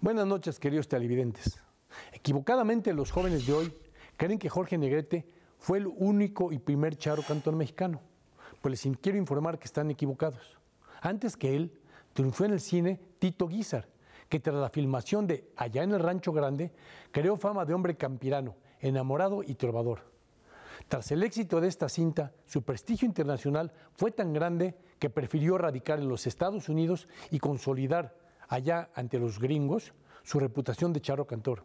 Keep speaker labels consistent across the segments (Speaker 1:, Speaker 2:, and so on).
Speaker 1: Buenas noches, queridos televidentes. Equivocadamente los jóvenes de hoy creen que Jorge Negrete fue el único y primer charo cantor mexicano. Pues les quiero informar que están equivocados. Antes que él, triunfó en el cine Tito Guizar, que tras la filmación de Allá en el Rancho Grande, creó fama de hombre campirano, enamorado y trovador. Tras el éxito de esta cinta, su prestigio internacional fue tan grande que prefirió radicar en los Estados Unidos y consolidar allá ante los gringos su reputación de charro cantor.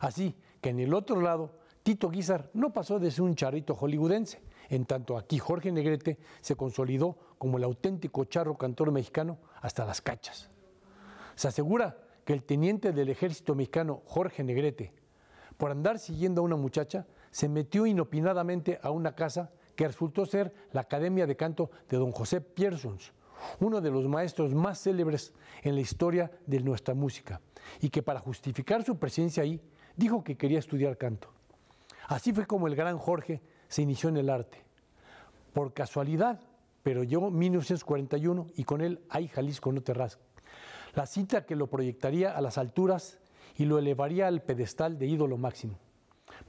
Speaker 1: Así que en el otro lado, Tito Guizar no pasó de ser un charrito hollywoodense, en tanto aquí Jorge Negrete se consolidó como el auténtico charro cantor mexicano hasta las cachas. Se asegura que el teniente del ejército mexicano Jorge Negrete, por andar siguiendo a una muchacha, se metió inopinadamente a una casa que resultó ser la Academia de Canto de don José Piersons, uno de los maestros más célebres en la historia de nuestra música, y que para justificar su presencia ahí dijo que quería estudiar canto. Así fue como el gran Jorge se inició en el arte. Por casualidad, pero llegó 1941 y con él hay Jalisco no terraz La cita que lo proyectaría a las alturas y lo elevaría al pedestal de ídolo máximo.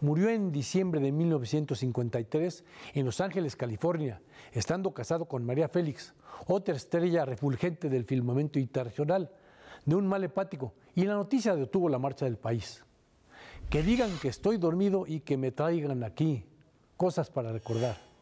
Speaker 1: Murió en diciembre de 1953 en Los Ángeles, California, estando casado con María Félix, otra estrella refulgente del filmamento internacional, de un mal hepático, y la noticia detuvo la marcha del país. Que digan que estoy dormido y que me traigan aquí, cosas para recordar.